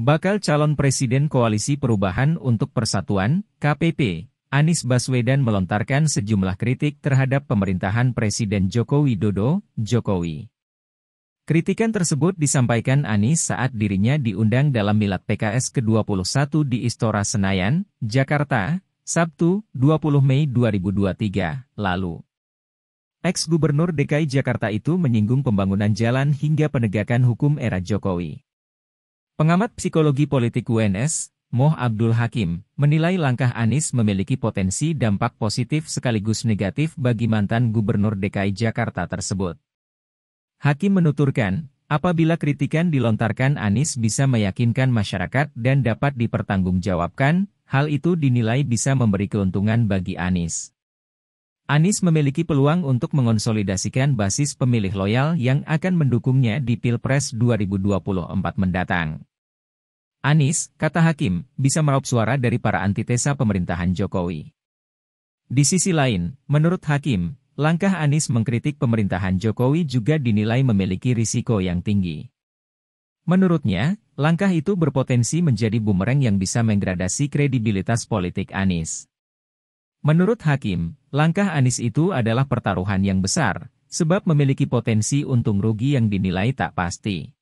Bakal calon presiden Koalisi Perubahan untuk Persatuan, KPP, Anies Baswedan melontarkan sejumlah kritik terhadap pemerintahan Presiden Joko Widodo, Jokowi. Kritikan tersebut disampaikan Anies saat dirinya diundang dalam Milad PKS ke-21 di Istora Senayan, Jakarta, Sabtu, 20 Mei 2023, lalu. Ex-Gubernur DKI Jakarta itu menyinggung pembangunan jalan hingga penegakan hukum era Jokowi. Pengamat psikologi politik UNS, Moh Abdul Hakim, menilai langkah Anies memiliki potensi dampak positif sekaligus negatif bagi mantan Gubernur DKI Jakarta tersebut. Hakim menuturkan, apabila kritikan dilontarkan Anies bisa meyakinkan masyarakat dan dapat dipertanggungjawabkan, hal itu dinilai bisa memberi keuntungan bagi Anies. Anies memiliki peluang untuk mengonsolidasikan basis pemilih loyal yang akan mendukungnya di Pilpres 2024 mendatang. Anies, kata Hakim, bisa meraup suara dari para antitesa pemerintahan Jokowi. Di sisi lain, menurut Hakim, langkah Anies mengkritik pemerintahan Jokowi juga dinilai memiliki risiko yang tinggi. Menurutnya, langkah itu berpotensi menjadi bumerang yang bisa menggradasi kredibilitas politik Anies. Menurut Hakim, langkah Anies itu adalah pertaruhan yang besar, sebab memiliki potensi untung rugi yang dinilai tak pasti.